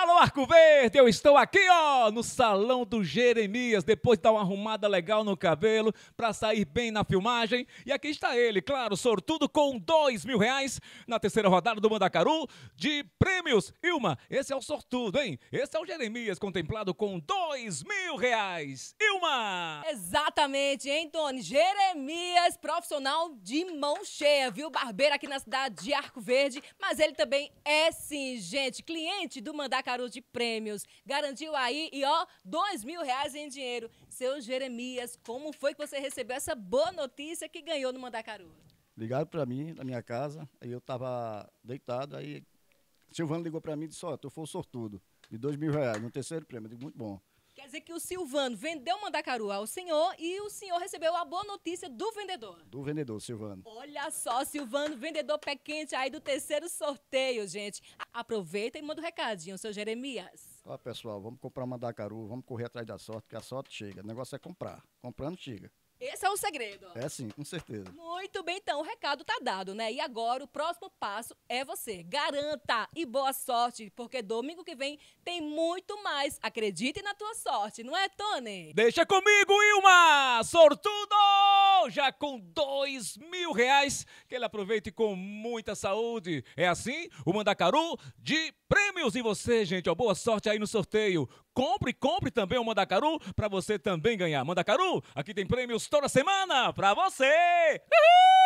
Alô, Arco Verde, eu estou aqui, ó, no Salão do Jeremias, depois de dar uma arrumada legal no cabelo, para sair bem na filmagem. E aqui está ele, claro, sortudo com dois mil reais na terceira rodada do Mandacaru de prêmios. Ilma, esse é o sortudo, hein? Esse é o Jeremias, contemplado com dois mil reais. Dilma! Exatamente, hein, Tony? Jeremias, profissional de mão cheia, viu? Barbeiro aqui na cidade de Arco Verde, mas ele também é, sim, gente, cliente do Mandacaru de Prêmios. Garantiu aí, e ó, dois mil reais em dinheiro. Seu Jeremias, como foi que você recebeu essa boa notícia que ganhou no Mandacaru? Ligaram para mim, na minha casa, aí eu tava deitado, aí Silvano ligou para mim e disse, ó, tu foi sortudo, de dois mil reais, no terceiro prêmio. Eu digo, muito bom dizer que o Silvano vendeu Mandacaru ao senhor e o senhor recebeu a boa notícia do vendedor. Do vendedor, Silvano. Olha só, Silvano, vendedor pé quente aí do terceiro sorteio, gente. Aproveita e manda o um recadinho, seu Jeremias. Ó, pessoal, vamos comprar Mandacaru, vamos correr atrás da sorte, que a sorte chega. O negócio é comprar. Comprando, chega. Esse é o segredo. É sim, com certeza. Muito bem, então, o recado tá dado, né? E agora o próximo passo é você. Garanta e boa sorte, porque domingo que vem tem muito mais. Acredite na tua sorte, não é, Tony? Deixa comigo, Ilma! Sortudo! já com dois mil reais. Que ele aproveite com muita saúde. É assim o Mandacaru de prêmios. E você, gente, ó, boa sorte aí no sorteio. Compre, compre também o Mandacaru para você também ganhar. Mandacaru, aqui tem prêmios toda semana para você. Uhul!